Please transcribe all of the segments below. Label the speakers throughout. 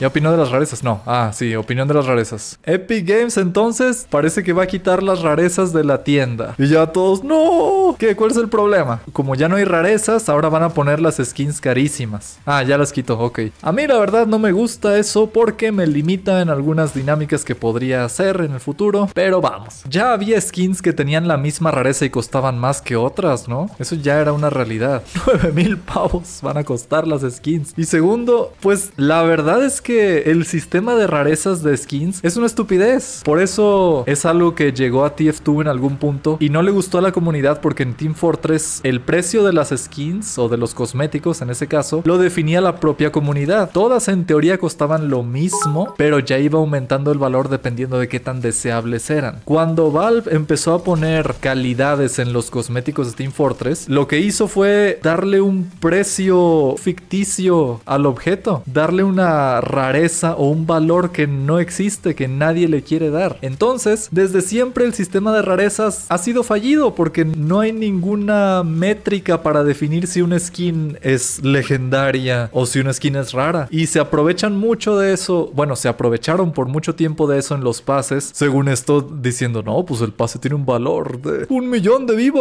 Speaker 1: ¿Ya opinó de las rarezas? No. Ah, sí, opinión de las rarezas. Epic Games entonces parece que va a quitar las rarezas de la tienda. Y ya todos, no. ¿Qué? ¿Cuál es el problema? Como ya no hay rarezas, ahora van a poner las skins carísimas. Ah, ya las quito, ok. A mí la verdad no me gusta eso porque me limita en algunas dinámicas que podría hacer en el futuro. Pero vamos. Ya había skins que tenían la misma rareza y costaban más que otras, ¿no? Eso ya era una realidad. 9000 pavos van a costar las skins. Y segundo, pues la verdad es que el sistema de rarezas de skins es una estupidez. Por eso es algo que llegó a TF2 en algún punto y no le gustó a la comunidad porque en Team Fortress el precio de las skins o de los cosméticos en ese caso lo definía la propia comunidad. Todas en teoría costaban lo mismo, pero ya iba aumentando el valor dependiendo de qué tan deseables eran. Cuando Valve empezó a poner calidades en los cosméticos de Team Fortress, lo que hizo fue darle un precio ficticio al objeto, darle una rareza o un valor que no existe, que nadie le quiere dar. Entonces, desde siempre el sistema de rarezas ha sido fallido porque no hay ninguna métrica para definir si una skin es legendaria o si una skin es rara. Y se aprovechan mucho de eso, bueno, se aprovecharon por mucho tiempo de eso en los pases, según esto diciendo, no, pues el pase tiene un valor de un millón de v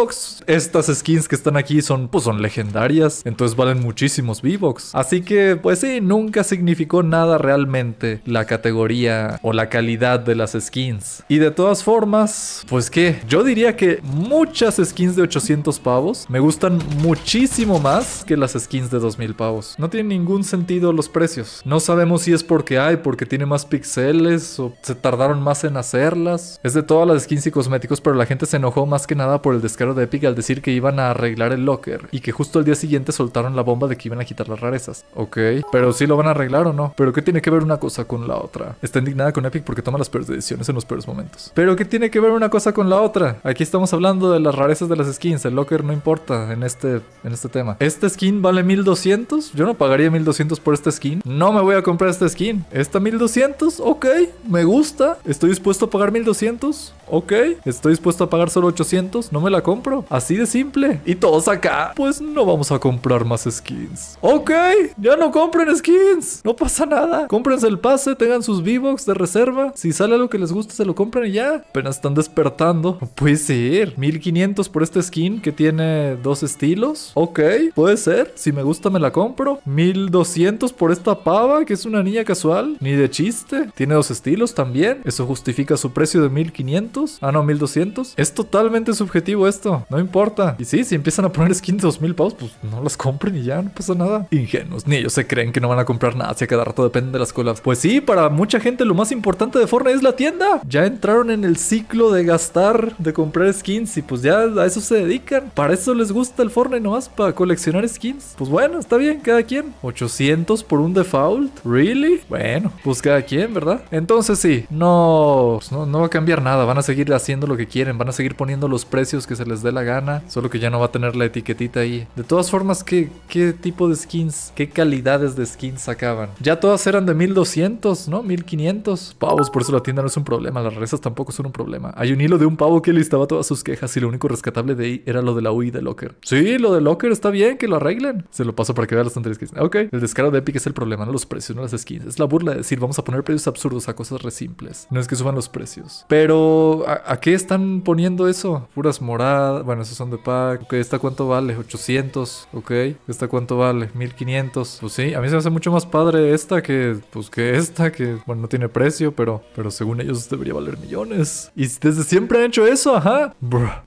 Speaker 1: Estas skins que están aquí son, pues son legendarias, entonces valen muchísimos v box Así que, pues sí, nunca significó nada realmente la categoría o la calidad de las skins. Y de todas formas, pues que yo diría que muchas skins de 800 pavos me gustan muchísimo más que las skins de 2000 pavos. No tiene ningún sentido los precios. No sabemos si es porque hay, porque tiene más pixeles o se tardaron más en hacerlas. Es de todas las skins y cosméticos, pero la gente se enojó más que nada por el descaro de Epic al decir que iban a arreglar el locker y que justo al día siguiente soltaron la bomba de que iban a quitar las rarezas. Ok, pero si lo van a arreglar o no. Pero ¿qué tiene que ver una cosa con la otra? Está indignada con Epic porque toma las peores decisiones en los peores momentos. Pero ¿qué tiene que ver una cosa con la otra? Aquí estamos hablando de las rarezas de las skins. El locker no importa en este, en este tema. ¿Esta skin vale 1200? Yo no pagaría 1200 por esta skin. No me voy a comprar esta skin. ¿Esta 1200? Ok, me gusta. ¿Estoy dispuesto a pagar 1200? Ok, estoy dispuesto a pagar solo 800. No me la compro. Así de simple. Y todos acá. Pues no vamos a comprar más skins. Ok, ya no compren skins. No pasa nada temporada. el pase, tengan sus v box de reserva. Si sale algo que les gusta, se lo compran y ya. Apenas están despertando. puede ser. 1500 por este skin que tiene dos estilos. Ok, puede ser. Si me gusta, me la compro. 1200 por esta pava que es una niña casual. Ni de chiste. Tiene dos estilos también. Eso justifica su precio de 1500. Ah, no, 1200. Es totalmente subjetivo esto. No importa. Y sí, si empiezan a poner skins de 2000 pavos, pues no las compren y ya, no pasa nada. Ingenuos. Ni ellos se creen que no van a comprar nada si a cada rato de depende de las colas Pues sí, para mucha gente lo más importante de Fortnite es la tienda. Ya entraron en el ciclo de gastar, de comprar skins y pues ya a eso se dedican. Para eso les gusta el Fortnite nomás, para coleccionar skins. Pues bueno, está bien, cada quien. 800 por un default. ¿Really? Bueno, pues cada quien, ¿verdad? Entonces sí, pues no, no, va a cambiar nada. Van a seguir haciendo lo que quieren. Van a seguir poniendo los precios que se les dé la gana. Solo que ya no va a tener la etiquetita ahí. De todas formas, ¿qué, qué tipo de skins, qué calidades de skins sacaban? Ya todas eran de 1200, ¿no? 1500 pavos, por eso la tienda no es un problema, las rezas tampoco son un problema. Hay un hilo de un pavo que listaba todas sus quejas y lo único rescatable de ahí era lo de la UI de Locker. Sí, lo de Locker está bien, que lo arreglen. Se lo paso para que vean las anteriores skins. Ok, el descaro de Epic es el problema, no los precios, no las skins. Es la burla de decir, vamos a poner precios absurdos a cosas re simples. No es que suban los precios. Pero, ¿a, a qué están poniendo eso? Puras moradas, bueno, esos son de pack. Ok, ¿esta cuánto vale? 800, ok. ¿Esta cuánto vale? 1500. Pues sí, a mí se me hace mucho más padre esta que que, pues, que esta, que, bueno, no tiene precio, pero, pero según ellos debería valer millones. Y desde siempre han hecho eso, ajá.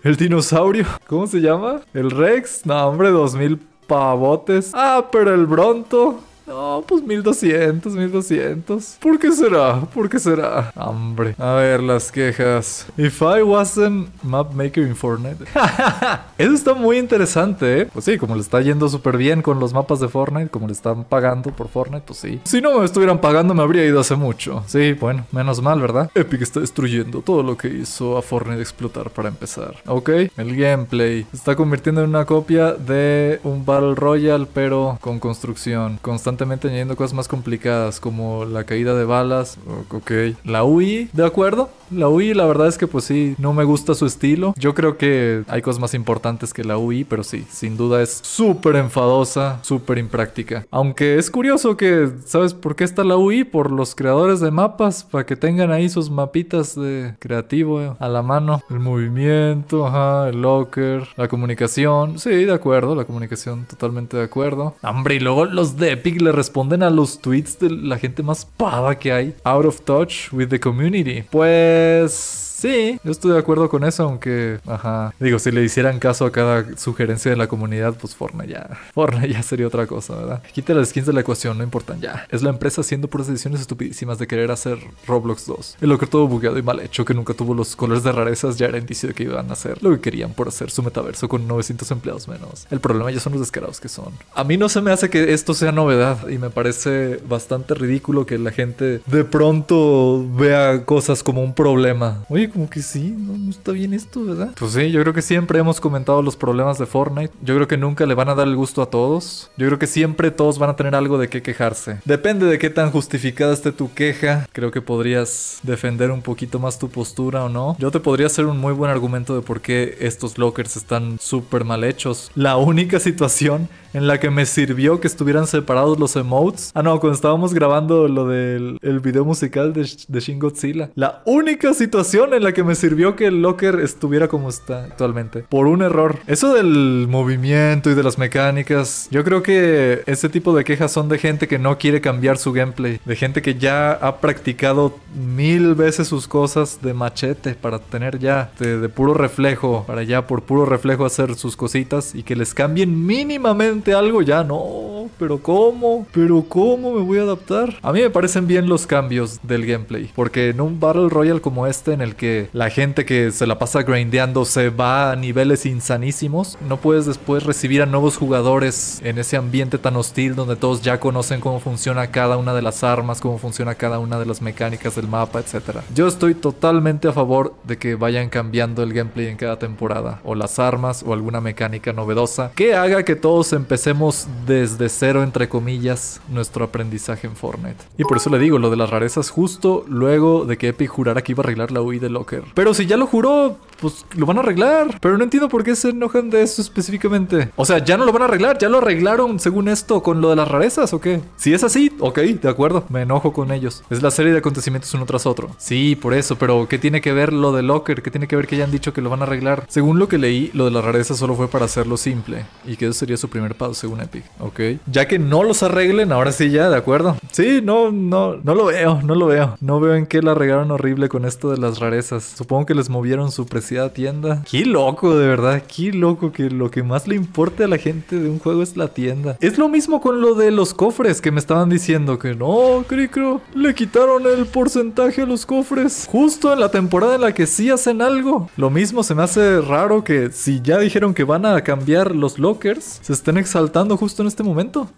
Speaker 1: el dinosaurio, ¿cómo se llama? ¿El Rex? No, hombre, dos mil pavotes. Ah, pero el Bronto. No, pues 1200, 1200. ¿Por qué será? ¿Por qué será? Hombre. A ver, las quejas. If I wasn't map maker in Fortnite. Eso está muy interesante, ¿eh? Pues sí, como le está yendo súper bien con los mapas de Fortnite, como le están pagando por Fortnite, pues sí. Si no me estuvieran pagando, me habría ido hace mucho. Sí, bueno, menos mal, ¿verdad? Epic está destruyendo todo lo que hizo a Fortnite explotar para empezar. Ok, el gameplay. está convirtiendo en una copia de un Battle Royale, pero con construcción. Constante añadiendo cosas más complicadas como la caída de balas. Ok. La UI, de acuerdo. La UI, la verdad es que pues sí, no me gusta su estilo. Yo creo que hay cosas más importantes que la UI, pero sí, sin duda es súper enfadosa, súper impráctica. Aunque es curioso que, ¿sabes por qué está la UI? Por los creadores de mapas, para que tengan ahí sus mapitas de creativo eh, a la mano. El movimiento, ajá, el locker, la comunicación. Sí, de acuerdo, la comunicación, totalmente de acuerdo. Hombre, y luego los de Epic le responden a los tweets de la gente más pava que hay. Out of touch with the community. Pues Sí, yo estoy de acuerdo con eso, aunque, ajá, digo, si le hicieran caso a cada sugerencia de la comunidad, pues Fortnite ya, Fortnite ya sería otra cosa, ¿verdad? Quita las skins de la ecuación, no importan ya. Es la empresa haciendo puras decisiones estupidísimas de querer hacer Roblox 2. El locro todo bugueado y mal hecho que nunca tuvo los colores de rarezas ya era indicio de que iban a hacer lo que querían por hacer su metaverso con 900 empleados menos. El problema ya son los descarados que son. A mí no se me hace que esto sea novedad y me parece bastante ridículo que la gente de pronto vea cosas como un problema como que sí, no, está bien esto, ¿verdad? Pues sí, yo creo que siempre hemos comentado los problemas de Fortnite. Yo creo que nunca le van a dar el gusto a todos. Yo creo que siempre todos van a tener algo de qué quejarse. Depende de qué tan justificada esté tu queja. Creo que podrías defender un poquito más tu postura o no. Yo te podría hacer un muy buen argumento de por qué estos lockers están súper mal hechos. La única situación en la que me sirvió que estuvieran separados los emotes. Ah, no, cuando estábamos grabando lo del el video musical de, de Shin Godzilla. La única situación en la que me sirvió que el locker estuviera como está actualmente. Por un error. Eso del movimiento y de las mecánicas. Yo creo que ese tipo de quejas son de gente que no quiere cambiar su gameplay. De gente que ya ha practicado mil veces sus cosas de machete para tener ya de, de puro reflejo. Para ya por puro reflejo hacer sus cositas. Y que les cambien mínimamente algo ya no pero ¿cómo? ¿Pero cómo me voy a adaptar? A mí me parecen bien los cambios del gameplay, porque en un Battle Royale como este, en el que la gente que se la pasa grindeando se va a niveles insanísimos, no puedes después recibir a nuevos jugadores en ese ambiente tan hostil donde todos ya conocen cómo funciona cada una de las armas, cómo funciona cada una de las mecánicas del mapa, etc. Yo estoy totalmente a favor de que vayan cambiando el gameplay en cada temporada, o las armas, o alguna mecánica novedosa, que haga que todos empecemos desde cero entre comillas, nuestro aprendizaje en Fortnite. Y por eso le digo, lo de las rarezas justo luego de que Epic jurara que iba a arreglar la UI de Locker. Pero si ya lo juró, pues lo van a arreglar. Pero no entiendo por qué se enojan de eso específicamente. O sea, ya no lo van a arreglar, ya lo arreglaron según esto con lo de las rarezas o qué. Si es así, ok, de acuerdo, me enojo con ellos. Es la serie de acontecimientos uno tras otro. Sí, por eso, pero ¿qué tiene que ver lo de Locker? ¿Qué tiene que ver que hayan dicho que lo van a arreglar? Según lo que leí, lo de las rarezas solo fue para hacerlo simple y que eso sería su primer paso según Epic, ok. Ya que no los arreglen, ahora sí ya, de acuerdo. Sí, no, no, no lo veo, no lo veo. No veo en qué la arreglaron horrible con esto de las rarezas. Supongo que les movieron su presencia tienda. Qué loco, de verdad, qué loco que lo que más le importa a la gente de un juego es la tienda. Es lo mismo con lo de los cofres que me estaban diciendo que no, Cricro, le quitaron el porcentaje a los cofres justo en la temporada en la que sí hacen algo. Lo mismo se me hace raro que si ya dijeron que van a cambiar los lockers, se estén exaltando justo en este momento.